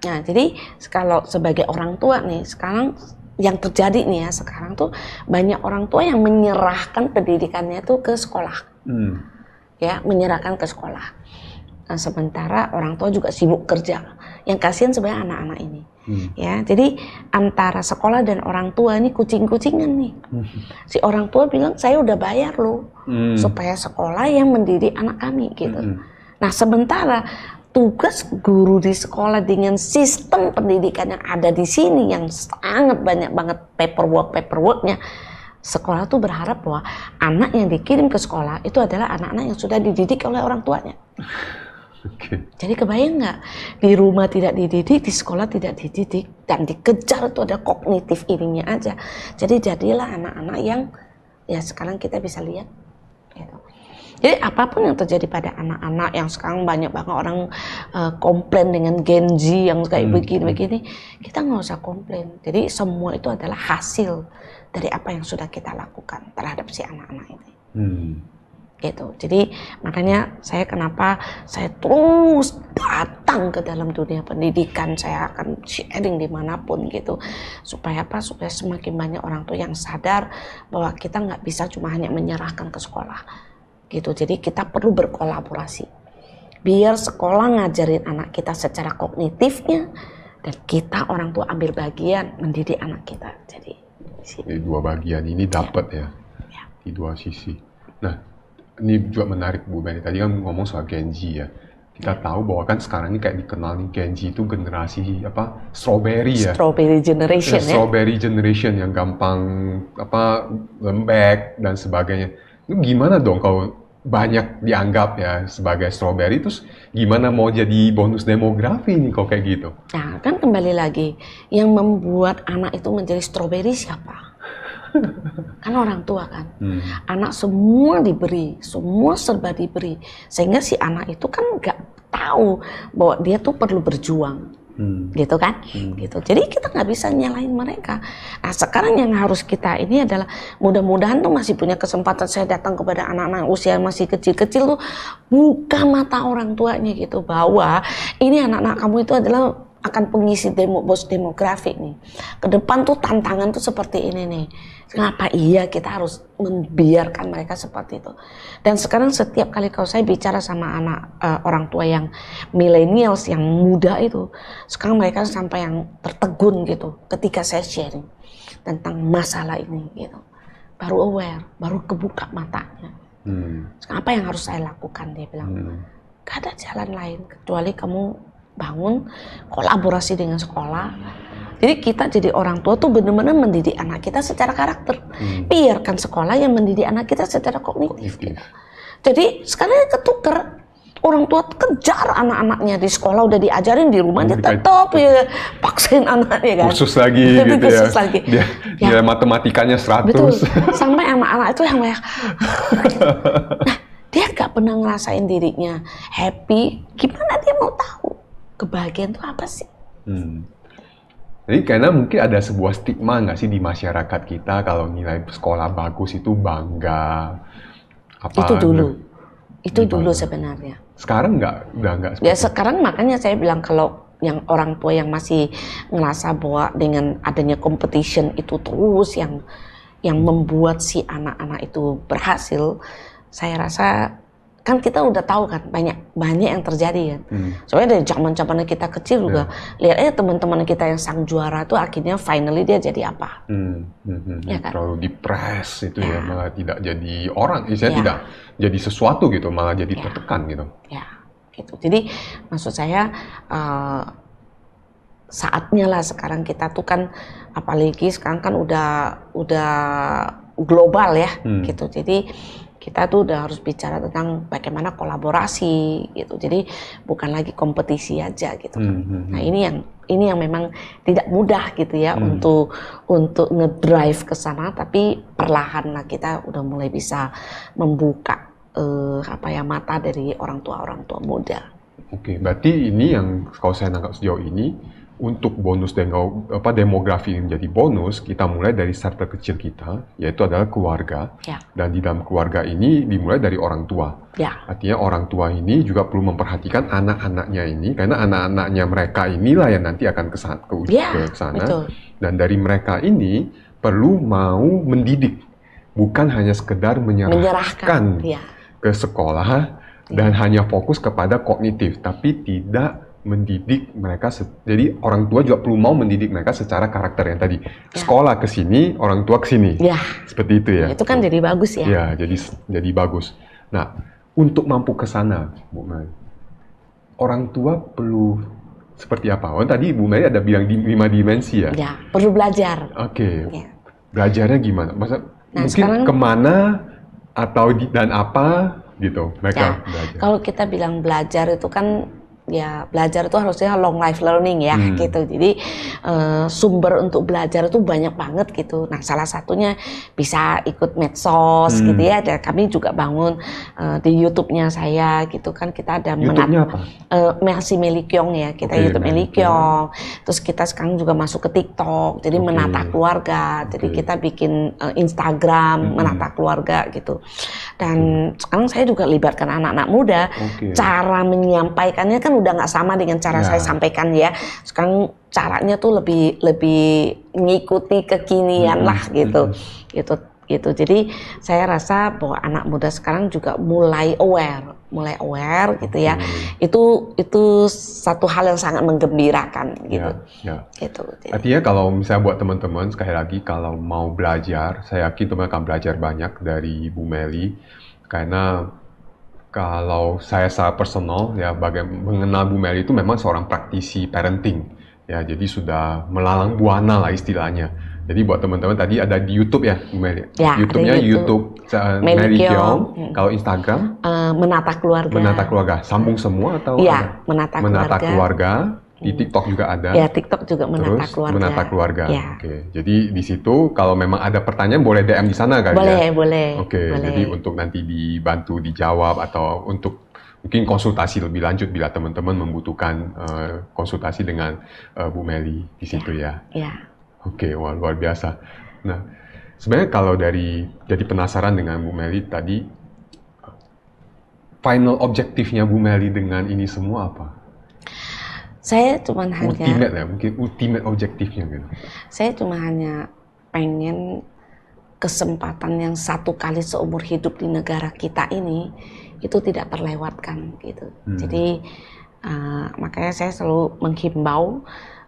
[SPEAKER 2] Nah, jadi kalau sebagai orang tua nih sekarang yang terjadi nih ya sekarang tuh banyak orang tua yang menyerahkan pendidikannya tuh ke sekolah. Hmm. Ya, menyerahkan ke sekolah. Eh, sementara orang tua juga sibuk kerja. Yang kasihan sebenarnya anak-anak ini. Hmm. Ya, jadi antara sekolah dan orang tua ini kucing-kucingan nih. Hmm. Si orang tua bilang saya udah bayar loh
[SPEAKER 3] hmm. supaya
[SPEAKER 2] sekolah yang mendidik anak kami gitu. Hmm. Nah, sementara tugas guru di sekolah dengan sistem pendidikan yang ada di sini yang sangat banyak banget paperwork paperworknya sekolah tuh berharap bahwa anak yang dikirim ke sekolah itu adalah anak-anak yang sudah dididik oleh orang tuanya Okay. Jadi kebayang nggak di rumah tidak dididik, di sekolah tidak dididik, dan dikejar itu ada kognitif ininya aja. Jadi jadilah anak-anak yang ya sekarang kita bisa lihat. Gitu. Jadi apapun yang terjadi pada anak-anak yang sekarang banyak banget orang uh, komplain dengan Gen Z yang kayak begini-begini, hmm. kita nggak usah komplain. Jadi semua itu adalah hasil dari apa yang sudah kita lakukan terhadap si anak-anak ini. Hmm gitu. Jadi makanya saya kenapa saya terus datang ke dalam dunia pendidikan, saya akan sharing dimanapun gitu. Supaya apa? Supaya semakin banyak orang tuh yang sadar bahwa kita nggak bisa cuma hanya menyerahkan ke sekolah gitu. Jadi kita perlu berkolaborasi. Biar sekolah ngajarin anak kita secara kognitifnya dan kita orang tua ambil bagian mendidik anak kita. Jadi,
[SPEAKER 1] Jadi dua bagian ini dapat ya. ya. ya. Di dua sisi. Nah, ini juga menarik Bu Beni tadi kan ngomong soal Genji ya kita ya. tahu bahwa kan sekarang ini kayak dikenal nih Genji itu generasi apa strawberry ya
[SPEAKER 2] strawberry generation ya,
[SPEAKER 1] strawberry generation yang gampang apa lembek dan sebagainya itu gimana dong kalau banyak dianggap ya sebagai strawberry terus gimana mau jadi bonus demografi nih kok kayak gitu
[SPEAKER 2] nah kan kembali lagi yang membuat anak itu menjadi strawberry siapa kan orang tua kan hmm. anak semua diberi semua serba diberi sehingga si anak itu kan nggak tahu bahwa dia tuh perlu berjuang hmm. gitu kan hmm. gitu jadi kita nggak bisa nyalain mereka nah sekarang yang harus kita ini adalah mudah-mudahan tuh masih punya kesempatan saya datang kepada anak-anak usia masih kecil-kecil tuh buka mata orang tuanya gitu bahwa ini anak-anak kamu itu adalah akan pengisi demo bos demografi nih. Ke depan tuh tantangan tuh seperti ini nih. Kenapa iya kita harus membiarkan mereka seperti itu? Dan sekarang setiap kali kalau saya bicara sama anak uh, orang tua yang millennials yang muda itu, sekarang mereka sampai yang tertegun gitu ketika saya sharing tentang masalah ini gitu. Baru aware, baru kebuka matanya. Hmm. apa yang harus saya lakukan dia bilang. Hmm. Gak ada jalan lain kecuali kamu bangun kolaborasi dengan sekolah jadi kita jadi orang tua tuh benar-benar mendidik anak kita secara karakter. Hmm. Biarkan sekolah yang mendidik anak kita secara kognitif. Jadi sekarang ketuker orang tua kejar anak-anaknya di sekolah udah diajarin di rumah dia tetap ya paksain anaknya kan. Khusus lagi gitu, gitu khusus ya. lagi. Dia, ya.
[SPEAKER 1] matematikanya 100. Betul.
[SPEAKER 2] <laughs> Sampai anak-anak itu yang banyak <laughs> nah, dia gak pernah ngerasain dirinya happy, gimana dia mau tahu? kebahagiaan itu apa sih?
[SPEAKER 1] Hmm. Jadi karena mungkin ada sebuah stigma nggak sih di masyarakat kita kalau nilai sekolah bagus itu bangga. Apa itu dulu.
[SPEAKER 2] Itu dulu sebenarnya.
[SPEAKER 1] Sekarang nggak, nggak nggak. Ya
[SPEAKER 2] sekarang makanya saya bilang kalau yang orang tua yang masih ngerasa bahwa dengan adanya competition itu terus yang yang membuat si anak-anak itu berhasil, saya rasa kan kita udah tahu kan banyak banyak yang terjadi kan. Hmm. Soalnya dari zaman-zaman kita kecil juga yeah. Hmm. lihat aja teman-teman kita yang sang juara tuh akhirnya finally dia jadi apa.
[SPEAKER 1] Hmm. hmm, hmm ya kan? Terlalu depres, itu yeah. ya malah tidak jadi orang, eh, saya yeah. tidak jadi sesuatu gitu, malah jadi yeah. tertekan gitu.
[SPEAKER 2] Ya, gitu. Jadi maksud saya uh, saatnya lah sekarang kita tuh kan apalagi sekarang kan udah udah global ya hmm. gitu. Jadi kita tuh udah harus bicara tentang bagaimana kolaborasi gitu. Jadi bukan lagi kompetisi aja gitu. mm hmm, nah ini yang ini yang memang tidak mudah gitu ya hmm. untuk untuk ngedrive ke sana. Tapi perlahan lah kita udah mulai bisa membuka uh, apa ya mata dari orang tua orang tua muda.
[SPEAKER 1] Oke, berarti ini yang kalau saya nangkap sejauh ini untuk bonus demo, apa, demografi menjadi bonus, kita mulai dari serta kecil kita, yaitu adalah keluarga. Ya. Dan di dalam keluarga ini dimulai dari orang tua. Ya. Artinya orang tua ini juga perlu memperhatikan anak-anaknya ini, karena anak-anaknya mereka inilah yang nanti akan sana. ke, ya, ke sana. Betul. Dan dari mereka ini perlu mau mendidik, bukan hanya sekedar menyerahkan, menyerahkan. Ya. ke sekolah ya. dan hanya fokus kepada kognitif, tapi tidak mendidik mereka jadi orang tua juga perlu mau mendidik mereka secara karakter yang tadi ya. sekolah ke sini orang tua ke sini ya. seperti itu ya, ya itu
[SPEAKER 2] kan jadi bagus ya ya
[SPEAKER 1] jadi jadi bagus nah untuk mampu ke sana Bu Mary orang tua perlu seperti apa oh tadi Bu Mary ada bilang di lima dimensi ya ya
[SPEAKER 2] perlu belajar
[SPEAKER 1] oke okay. ya. belajarnya gimana masa nah, mungkin sekarang... kemana atau di, dan apa gitu mereka ya. belajar
[SPEAKER 2] kalau kita bilang belajar itu kan ya belajar itu harusnya long life learning ya hmm. gitu. Jadi uh, sumber untuk belajar itu banyak banget gitu. Nah salah satunya bisa ikut medsos hmm. gitu ya. Dan kami juga bangun uh, di YouTube-nya saya gitu kan kita ada menata uh, eh, Melikyong ya kita okay, YouTube milik Melikyong. Terus kita sekarang juga masuk ke TikTok. Jadi okay. menata keluarga. Okay. Jadi kita bikin uh, Instagram hmm. menata keluarga gitu. Dan hmm. sekarang saya juga libatkan anak-anak muda. Okay. Cara menyampaikannya kan kan udah nggak sama dengan cara ya. saya sampaikan ya. Sekarang caranya tuh lebih lebih ngikuti kekinian hmm. lah gitu. Hmm. Gitu gitu. Jadi saya rasa bahwa anak muda sekarang juga mulai aware, mulai aware gitu ya. Hmm. Itu itu satu hal yang sangat menggembirakan gitu. Ya, ya. Gitu. Jadi.
[SPEAKER 1] Gitu. Artinya kalau misalnya buat teman-teman sekali lagi kalau mau belajar, saya yakin teman akan belajar banyak dari Bu Meli karena kalau saya secara personal ya bagaimana mengenal Bu Mary itu memang seorang praktisi parenting ya jadi sudah melalang buana lah istilahnya jadi buat teman-teman tadi ada di YouTube ya Bu Meli ya, YouTube-nya YouTube, YouTube uh, Meli Kiong hmm. kalau Instagram
[SPEAKER 2] uh, menata keluarga menata
[SPEAKER 1] keluarga sambung semua atau ya,
[SPEAKER 2] menata, menata keluarga, menata keluarga
[SPEAKER 1] di hmm. TikTok juga ada. Ya,
[SPEAKER 2] TikTok juga menata Terus, keluarga. Menata keluarga. Ya.
[SPEAKER 1] Oke. Jadi di situ kalau memang ada pertanyaan boleh DM di sana kan boleh, ya?
[SPEAKER 2] Boleh, Oke. boleh. Oke. Jadi
[SPEAKER 1] untuk nanti dibantu dijawab atau untuk mungkin konsultasi lebih lanjut bila teman-teman membutuhkan uh, konsultasi dengan uh, Bu Meli di situ ya. Iya. Ya. Oke, wah luar biasa. Nah, sebenarnya kalau dari jadi penasaran dengan Bu Meli tadi final objektifnya Bu Meli dengan ini semua apa?
[SPEAKER 2] saya cuma oh, hanya ultimate
[SPEAKER 1] ya mungkin ultimate objektifnya gitu
[SPEAKER 2] saya cuma hanya pengen kesempatan yang satu kali seumur hidup di negara kita ini itu tidak terlewatkan gitu hmm. jadi uh, makanya saya selalu menghimbau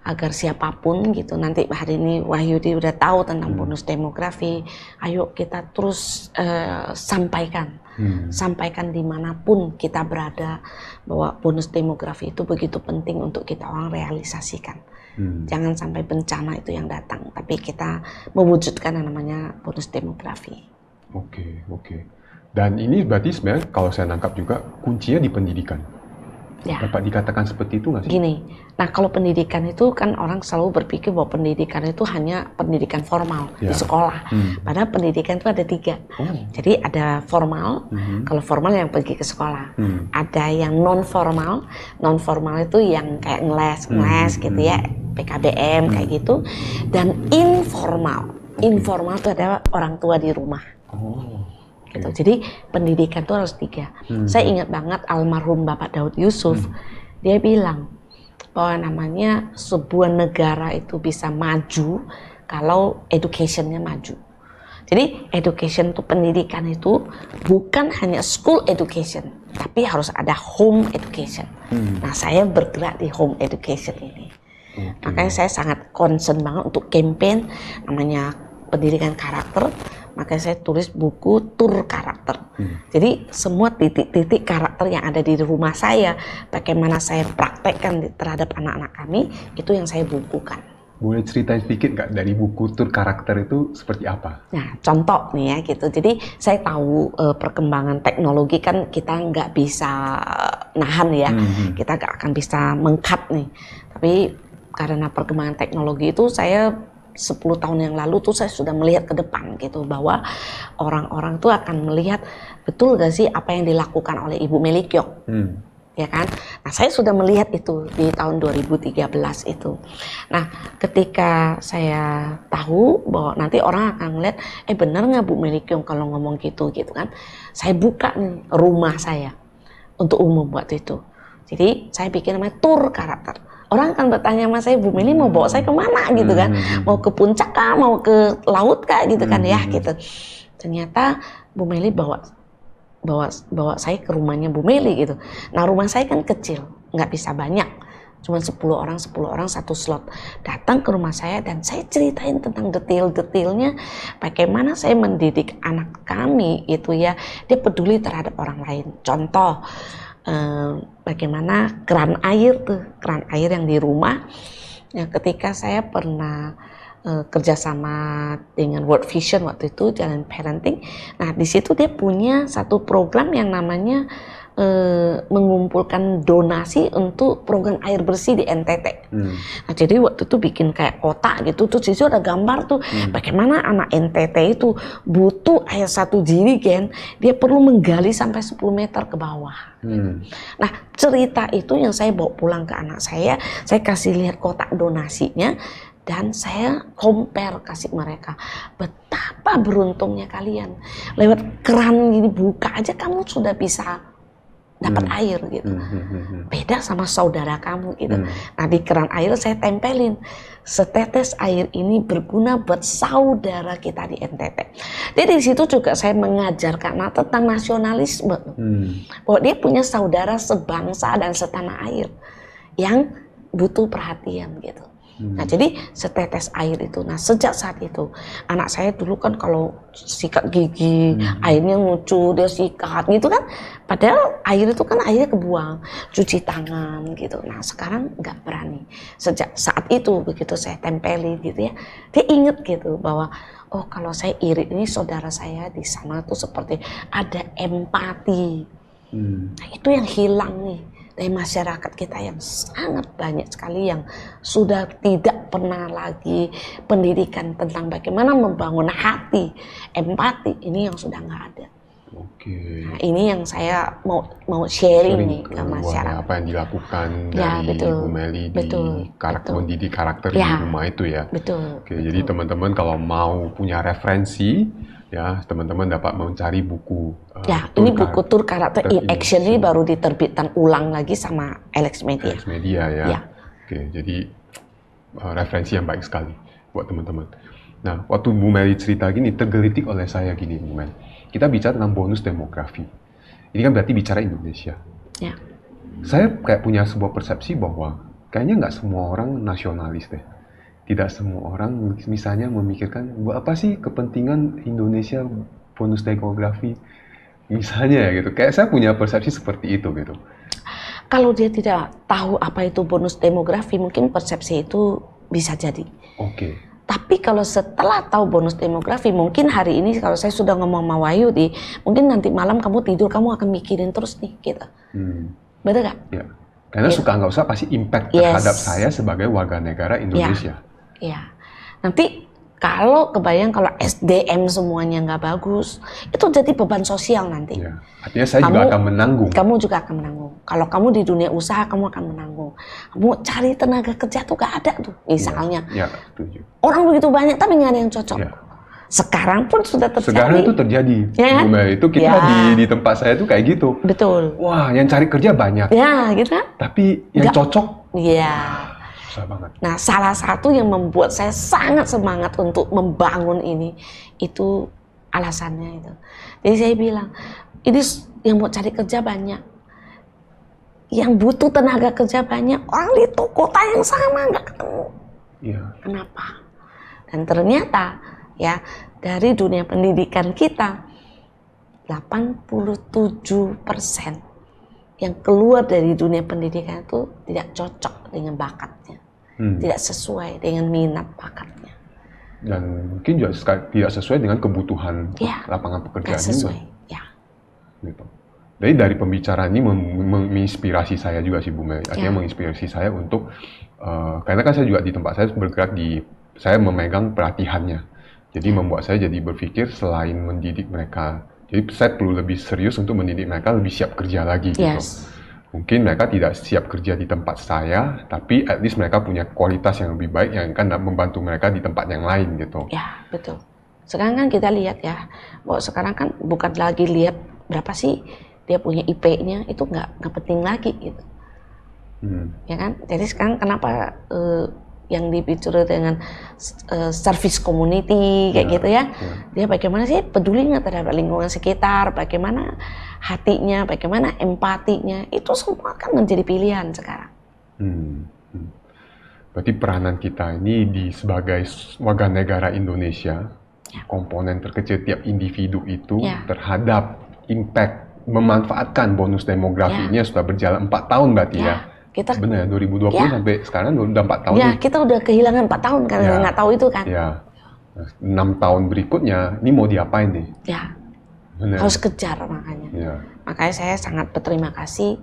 [SPEAKER 2] agar siapapun gitu nanti hari ini Wahyudi udah tahu tentang hmm. bonus demografi ayo kita terus uh, sampaikan hmm. sampaikan dimanapun kita berada bahwa bonus demografi itu begitu penting untuk kita orang realisasikan hmm. jangan sampai bencana itu yang datang tapi kita mewujudkan yang namanya bonus demografi
[SPEAKER 1] oke okay, oke okay. dan ini berarti sebenarnya kalau saya nangkap juga kuncinya di pendidikan Ya. Dapat dikatakan seperti itu nggak sih?
[SPEAKER 2] Gini, nah kalau pendidikan itu kan orang selalu berpikir bahwa pendidikan itu hanya pendidikan formal ya. di sekolah. Hmm. Padahal pendidikan itu ada tiga. Oh. Jadi ada formal, hmm. kalau formal yang pergi ke sekolah. Hmm. Ada yang non formal, non formal itu yang kayak ngeles, hmm. ngeles hmm. gitu ya, PKBM hmm. kayak hmm. gitu. Dan informal, okay. informal itu ada orang tua di rumah. Oh gitu. Hmm. Jadi pendidikan itu harus tiga. Hmm. Saya ingat banget almarhum Bapak Daud Yusuf, hmm. dia bilang bahwa namanya sebuah negara itu bisa maju kalau educationnya maju. Jadi education itu pendidikan itu bukan hanya school education, tapi harus ada home education. Hmm. Nah saya bergerak di home education ini. Okay. Makanya saya sangat concern banget untuk campaign namanya pendidikan karakter Makanya saya tulis buku tur karakter. Hmm. Jadi semua titik-titik karakter yang ada di rumah saya, bagaimana saya praktekkan terhadap anak-anak kami, itu yang saya bukukan.
[SPEAKER 1] Boleh cerita sedikit nggak dari buku tur karakter itu seperti apa? Nah, contoh
[SPEAKER 2] nih ya gitu. Jadi saya tahu e, perkembangan teknologi kan kita nggak bisa eh, nahan ya, hmm, hmm. kita nggak akan bisa mengkat nih. Tapi karena perkembangan teknologi itu saya 10 tahun yang lalu tuh saya sudah melihat ke depan gitu bahwa orang-orang tuh akan melihat betul gak sih apa yang dilakukan oleh Ibu Melikyok. Hmm. Ya kan? Nah, saya sudah melihat itu di tahun 2013 itu. Nah, ketika saya tahu bahwa nanti orang akan melihat eh benar nggak Bu Melikyok kalau ngomong gitu gitu kan. Saya buka nih rumah saya untuk umum buat itu. Jadi, saya bikin namanya tour karakter orang akan bertanya sama saya Bu Meli mau bawa saya kemana gitu kan hmm. mau ke puncak kah mau ke laut kah gitu kan ya hmm. gitu ternyata Bu Meli bawa bawa bawa saya ke rumahnya Bu Meli gitu nah rumah saya kan kecil nggak bisa banyak cuma 10 orang 10 orang satu slot datang ke rumah saya dan saya ceritain tentang detail-detailnya bagaimana saya mendidik anak kami itu ya dia peduli terhadap orang lain contoh eh, bagaimana keran air tuh keran air yang di rumah ya ketika saya pernah uh, eh, kerjasama dengan World Vision waktu itu Jalan Parenting nah di situ dia punya satu program yang namanya Eh, mengumpulkan donasi untuk program air bersih di NTT.
[SPEAKER 3] Hmm. Nah,
[SPEAKER 2] jadi waktu itu bikin kayak kotak gitu, terus disitu ada gambar tuh hmm. bagaimana anak NTT itu butuh air satu jirigen, dia perlu menggali sampai 10 meter ke bawah. Hmm. Nah, cerita itu yang saya bawa pulang ke anak saya, saya kasih lihat kotak donasinya, dan saya compare kasih mereka betapa beruntungnya kalian lewat keran ini buka aja kamu sudah bisa dapat hmm. air gitu.
[SPEAKER 3] Hmm, hmm, hmm, hmm.
[SPEAKER 2] Beda sama saudara kamu gitu. Hmm. Nah di keran air saya tempelin setetes air ini berguna buat saudara kita di NTT. Jadi di situ juga saya mengajarkan nah, tentang nasionalisme. Hmm. Bahwa dia punya saudara sebangsa dan setanah air yang butuh perhatian gitu. Hmm. Nah, jadi setetes air itu. Nah, sejak saat itu anak saya dulu kan kalau sikat gigi, hmm. airnya ngucu, dia sikat gitu kan. Padahal air itu kan airnya kebuang, cuci tangan gitu. Nah, sekarang nggak berani. Sejak saat itu begitu saya tempeli gitu ya, dia inget gitu bahwa oh kalau saya iri ini saudara saya di sana tuh seperti ada empati. Hmm. Nah, itu yang hilang nih dari eh, masyarakat kita yang sangat banyak sekali yang sudah tidak pernah lagi pendidikan tentang bagaimana membangun hati, empati ini yang sudah nggak ada. Oke. Nah, ini yang saya mau mau sharing, sharing nih
[SPEAKER 1] ke, ya, masyarakat. Apa yang dilakukan ya, dari betul, Bu Meli di betul, karakter betul. mendidik karakter ya, di rumah itu ya. Betul. Oke, betul. jadi teman-teman kalau mau punya referensi ya teman-teman dapat mencari buku.
[SPEAKER 2] Uh, ya, ini buku tur karakter in action ini iya. baru diterbitkan ulang lagi sama
[SPEAKER 1] Alex Media. Alex Media ya. ya. Oke, jadi uh, referensi yang baik sekali buat teman-teman. Nah, waktu Bu Mary cerita gini, tergelitik oleh saya gini, Bu Mary. Kita bicara tentang bonus demografi. Ini kan berarti bicara Indonesia. Ya. Saya kayak punya sebuah persepsi bahwa kayaknya nggak semua orang nasionalis deh tidak semua orang misalnya memikirkan apa sih kepentingan Indonesia bonus demografi misalnya ya gitu kayak saya punya persepsi seperti itu gitu
[SPEAKER 2] kalau dia tidak tahu apa itu bonus demografi mungkin persepsi itu bisa jadi oke okay. Tapi kalau setelah tahu bonus demografi, mungkin hari ini kalau saya sudah ngomong sama Wayu, di, mungkin nanti malam kamu tidur, kamu akan mikirin terus nih, gitu. Hmm. Betul nggak?
[SPEAKER 1] Ya. Karena yeah. suka nggak usah pasti impact yes. terhadap saya sebagai warga negara Indonesia. Ya
[SPEAKER 2] ya nanti kalau kebayang kalau SDM semuanya nggak bagus itu jadi beban sosial nanti ya.
[SPEAKER 1] artinya saya kamu, juga akan menanggung kamu
[SPEAKER 2] juga akan menanggung kalau kamu di dunia usaha kamu akan menanggung kamu cari tenaga kerja tuh nggak ada tuh iya. misalnya
[SPEAKER 1] ya, ya,
[SPEAKER 2] orang begitu banyak tapi nggak ada yang cocok ya sekarang pun sudah terjadi. Sekarang itu
[SPEAKER 1] terjadi. Ya kan? itu kita ya. di di tempat saya itu kayak gitu. Betul. Wah, yang cari kerja banyak.
[SPEAKER 2] Ya, gitu kan?
[SPEAKER 1] Tapi yang Gak. cocok. Iya.
[SPEAKER 2] Susah banget. Nah, salah satu yang membuat saya sangat semangat untuk membangun ini itu alasannya itu. Jadi saya bilang, ini yang mau cari kerja banyak. Yang butuh tenaga kerja banyak, orang di kota yang sama nggak ketemu. Iya. Kenapa? Dan ternyata ya dari dunia pendidikan kita 87 persen yang keluar dari dunia pendidikan itu tidak cocok dengan bakatnya hmm. tidak sesuai dengan minat bakatnya
[SPEAKER 1] dan mungkin juga tidak sesuai dengan kebutuhan ya, lapangan pekerjaan tidak sesuai. juga ya. gitu jadi dari pembicaraan ini menginspirasi saya juga sih Bu Mel. Ya. Artinya ya. menginspirasi saya untuk uh, karena kan saya juga di tempat saya bergerak di saya memegang pelatihannya. Jadi ya. membuat saya jadi berpikir selain mendidik mereka. Jadi saya perlu lebih serius untuk mendidik mereka lebih siap kerja lagi gitu. yes. gitu. Mungkin mereka tidak siap kerja di tempat saya, tapi at least mereka punya kualitas yang lebih baik yang akan membantu mereka di tempat yang lain gitu. Ya,
[SPEAKER 2] betul. Sekarang kan kita lihat ya, bahwa sekarang kan bukan lagi lihat berapa sih dia punya IP-nya, itu nggak nggak penting lagi gitu. Hmm. Ya kan? Jadi sekarang kenapa uh, yang dipicu dengan uh, service community kayak ya, gitu ya. ya. Dia bagaimana sih peduli nggak terhadap lingkungan sekitar, bagaimana hatinya, bagaimana empatinya, itu semua kan menjadi pilihan sekarang.
[SPEAKER 1] Hmm, hmm. Berarti peranan kita ini di sebagai warga negara Indonesia, ya. komponen terkecil tiap individu itu ya. terhadap impact memanfaatkan bonus demografinya ya. sudah berjalan empat tahun berarti ya. ya kita benar 2020 ya, sampai sekarang udah empat tahun. Ya, nih.
[SPEAKER 2] kita udah kehilangan empat tahun karena ya, nggak tahu itu kan.
[SPEAKER 1] Ya. Enam tahun berikutnya, ini mau diapain nih? Ya. Bener. Harus
[SPEAKER 2] kejar makanya. Ya. Makanya saya sangat berterima kasih.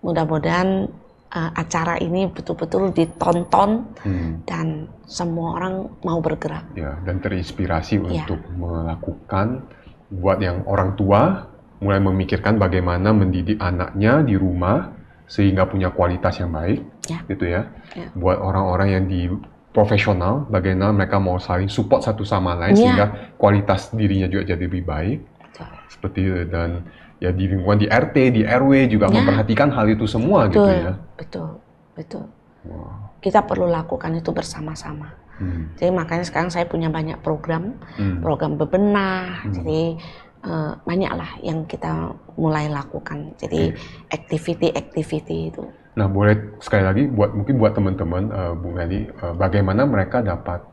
[SPEAKER 2] Mudah-mudahan uh, acara ini betul-betul ditonton hmm. dan semua orang mau bergerak.
[SPEAKER 1] Ya, dan terinspirasi ya. untuk melakukan buat yang orang tua mulai memikirkan bagaimana mendidik anaknya di rumah sehingga punya kualitas yang baik, yeah. gitu ya. Yeah. Buat orang-orang yang di profesional, bagaimana mereka mau saling support satu sama lain yeah. sehingga kualitas dirinya juga jadi lebih baik. Betul. Seperti dan ya di lingkungan di RT, di RW juga yeah. memperhatikan hal itu semua, gitu betul, gitu ya.
[SPEAKER 2] Betul, betul. Wow. Kita perlu lakukan itu bersama-sama. Hmm. Jadi makanya sekarang saya punya banyak program, hmm. program bebenah. Hmm. Jadi uh, eh, banyak yang kita mulai lakukan. Jadi activity-activity itu.
[SPEAKER 1] Nah, boleh sekali lagi buat mungkin buat teman-teman uh, eh, Bung meli uh, bagaimana mereka dapat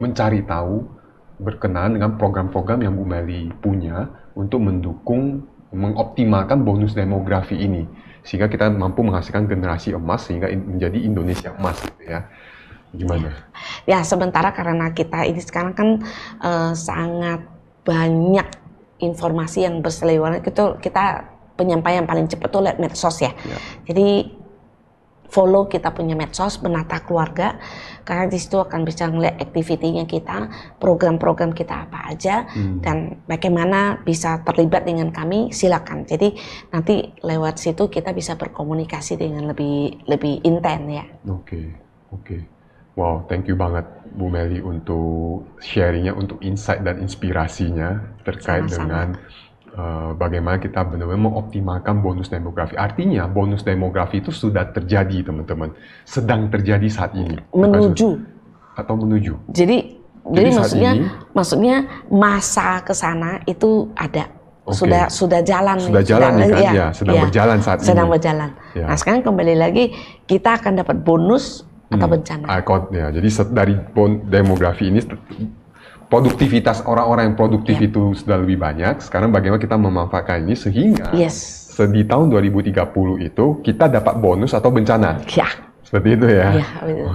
[SPEAKER 1] mencari tahu berkenaan dengan program-program yang Bu Meli punya untuk mendukung mengoptimalkan bonus demografi ini sehingga kita mampu menghasilkan generasi emas sehingga menjadi Indonesia emas gitu ya gimana
[SPEAKER 2] ya sementara karena kita ini sekarang kan uh, sangat banyak informasi yang berseliweran itu kita penyampaian paling cepat tuh lewat medsos ya. ya. Jadi follow kita punya medsos menata keluarga karena di situ akan bisa ngeliat aktivitinya kita, program-program kita apa aja hmm. dan bagaimana bisa terlibat dengan kami silakan. Jadi nanti lewat situ kita bisa berkomunikasi dengan lebih lebih intent ya.
[SPEAKER 1] Oke, okay, oke. Okay. Wow, thank you banget Bu Meli untuk sharingnya, untuk insight dan inspirasinya terkait Sama-sama. dengan uh, bagaimana kita benar-benar mengoptimalkan bonus demografi. Artinya bonus demografi itu sudah terjadi teman-teman, sedang terjadi saat ini. Menuju atau menuju.
[SPEAKER 2] Jadi jadi, jadi maksudnya ini, maksudnya masa ke sana itu ada okay. sudah sudah jalan sudah jalan sudah, kan ya, ya sedang ya, berjalan saat sedang ini sedang berjalan ya. nah sekarang kembali lagi kita akan dapat bonus atau hmm, bencana.
[SPEAKER 1] Akot, ya. Jadi dari demografi ini produktivitas orang-orang yang produktif yeah. itu sudah lebih banyak. Sekarang bagaimana kita memanfaatkan ini sehingga yes. di tahun 2030 itu kita dapat bonus atau bencana. Yeah. Seperti itu ya. ya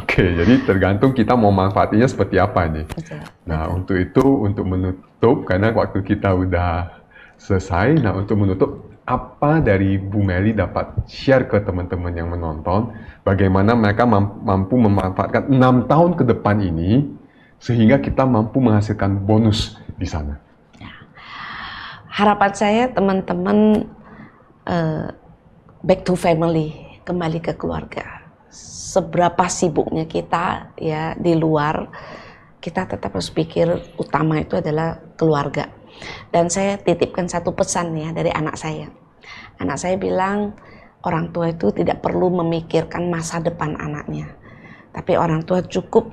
[SPEAKER 1] Oke, jadi tergantung kita mau manfaatinya seperti apa nih. Betul. Nah, untuk itu untuk menutup karena waktu kita udah selesai. Nah, untuk menutup apa dari Bu Meli dapat share ke teman-teman yang menonton bagaimana mereka mampu memanfaatkan enam tahun ke depan ini sehingga kita mampu menghasilkan bonus di sana. Ya.
[SPEAKER 2] Harapan saya teman-teman uh, back to family kembali ke keluarga. Seberapa sibuknya kita ya di luar kita tetap harus pikir utama itu adalah keluarga dan saya titipkan satu pesan ya dari anak saya. Anak saya bilang orang tua itu tidak perlu memikirkan masa depan anaknya. Tapi orang tua cukup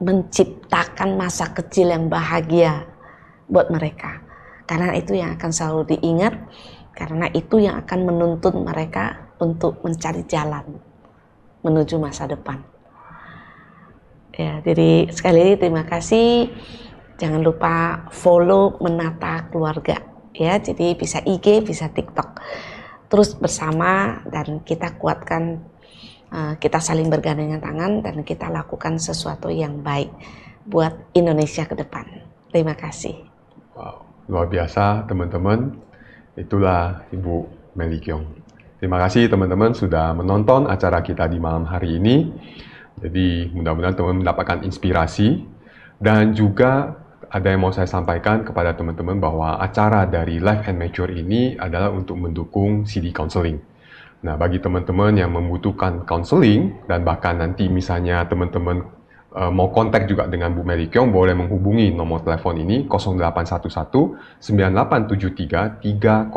[SPEAKER 2] menciptakan masa kecil yang bahagia buat mereka. Karena itu yang akan selalu diingat, karena itu yang akan menuntun mereka untuk mencari jalan menuju masa depan. Ya, jadi sekali lagi terima kasih. Jangan lupa follow menata keluarga ya. Jadi bisa IG, bisa TikTok. Terus bersama dan kita kuatkan eh, kita saling bergandengan tangan dan kita lakukan sesuatu yang baik buat Indonesia ke depan. Terima kasih.
[SPEAKER 1] Wow, luar biasa teman-teman. Itulah Ibu Meli Kiong. Terima kasih teman-teman sudah menonton acara kita di malam hari ini. Jadi mudah-mudahan teman mendapatkan inspirasi dan juga ada yang mau saya sampaikan kepada teman-teman bahwa acara dari Life and Mature ini adalah untuk mendukung CD Counseling. Nah, bagi teman-teman yang membutuhkan counseling dan bahkan nanti misalnya teman-teman e, mau kontak juga dengan Bu Mary Kyong, boleh menghubungi nomor telepon ini 0811 9873 300.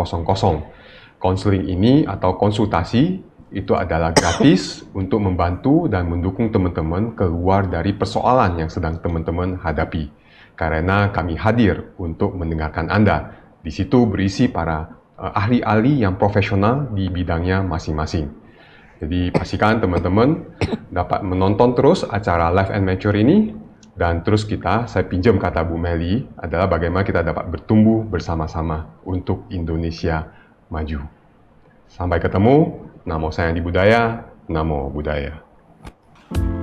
[SPEAKER 1] Counseling ini atau konsultasi itu adalah gratis untuk membantu dan mendukung teman-teman keluar dari persoalan yang sedang teman-teman hadapi karena kami hadir untuk mendengarkan Anda. Di situ berisi para eh, ahli-ahli yang profesional di bidangnya masing-masing. Jadi pastikan teman-teman dapat menonton terus acara Live and Mature ini dan terus kita, saya pinjam kata Bu Meli, adalah bagaimana kita dapat bertumbuh bersama-sama untuk Indonesia maju. Sampai ketemu, namo saya di budaya, namo budaya. thank you